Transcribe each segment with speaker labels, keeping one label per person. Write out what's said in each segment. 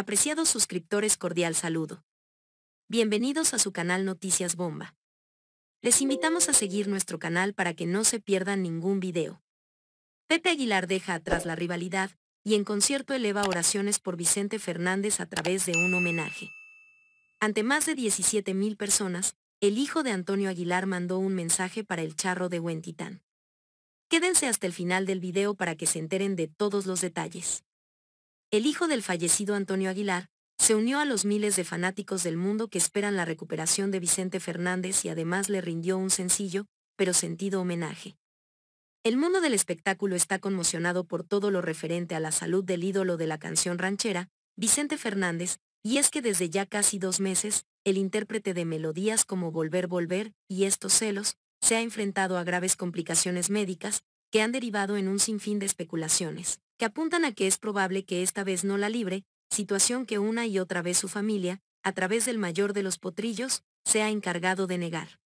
Speaker 1: Apreciados suscriptores, cordial saludo. Bienvenidos a su canal Noticias Bomba. Les invitamos a seguir nuestro canal para que no se pierdan ningún video. Pepe Aguilar deja atrás la rivalidad y en concierto eleva oraciones por Vicente Fernández a través de un homenaje. Ante más de 17.000 personas, el hijo de Antonio Aguilar mandó un mensaje para el charro de Huentitán. Quédense hasta el final del video para que se enteren de todos los detalles. El hijo del fallecido Antonio Aguilar, se unió a los miles de fanáticos del mundo que esperan la recuperación de Vicente Fernández y además le rindió un sencillo, pero sentido homenaje. El mundo del espectáculo está conmocionado por todo lo referente a la salud del ídolo de la canción ranchera, Vicente Fernández, y es que desde ya casi dos meses, el intérprete de melodías como Volver Volver y Estos Celos, se ha enfrentado a graves complicaciones médicas, que han derivado en un sinfín de especulaciones que apuntan a que es probable que esta vez no la libre, situación que una y otra vez su familia, a través del mayor de los potrillos, se ha encargado de negar.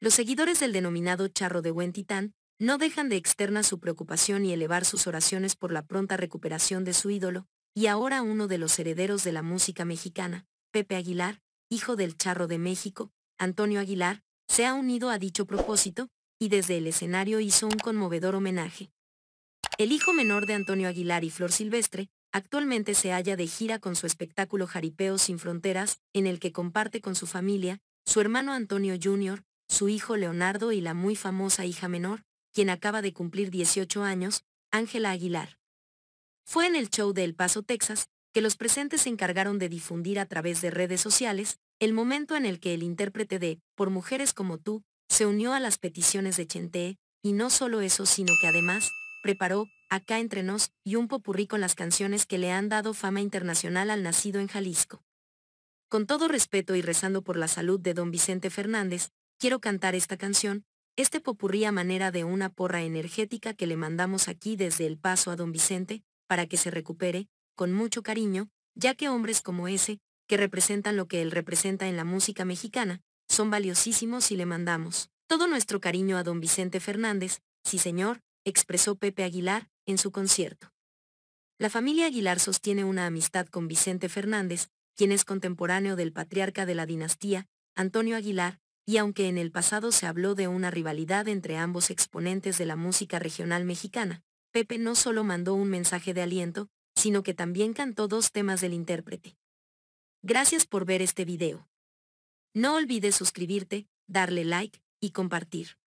Speaker 1: Los seguidores del denominado charro de buen titán no dejan de externa su preocupación y elevar sus oraciones por la pronta recuperación de su ídolo, y ahora uno de los herederos de la música mexicana, Pepe Aguilar, hijo del charro de México, Antonio Aguilar, se ha unido a dicho propósito, y desde el escenario hizo un conmovedor homenaje. El hijo menor de Antonio Aguilar y Flor Silvestre, actualmente se halla de gira con su espectáculo Jaripeo sin Fronteras, en el que comparte con su familia, su hermano Antonio Jr., su hijo Leonardo y la muy famosa hija menor, quien acaba de cumplir 18 años, Ángela Aguilar. Fue en el show de El Paso, Texas, que los presentes se encargaron de difundir a través de redes sociales el momento en el que el intérprete de Por Mujeres como tú se unió a las peticiones de Chente, y no solo eso, sino que además preparó, acá entre nos, y un popurrí con las canciones que le han dado fama internacional al nacido en Jalisco. Con todo respeto y rezando por la salud de don Vicente Fernández, quiero cantar esta canción, este popurrí a manera de una porra energética que le mandamos aquí desde el paso a don Vicente, para que se recupere, con mucho cariño, ya que hombres como ese, que representan lo que él representa en la música mexicana, son valiosísimos y le mandamos todo nuestro cariño a don Vicente Fernández, sí señor, expresó Pepe Aguilar, en su concierto. La familia Aguilar sostiene una amistad con Vicente Fernández, quien es contemporáneo del patriarca de la dinastía, Antonio Aguilar, y aunque en el pasado se habló de una rivalidad entre ambos exponentes de la música regional mexicana, Pepe no solo mandó un mensaje de aliento, sino que también cantó dos temas del intérprete. Gracias por ver este video. No olvides suscribirte, darle like y compartir.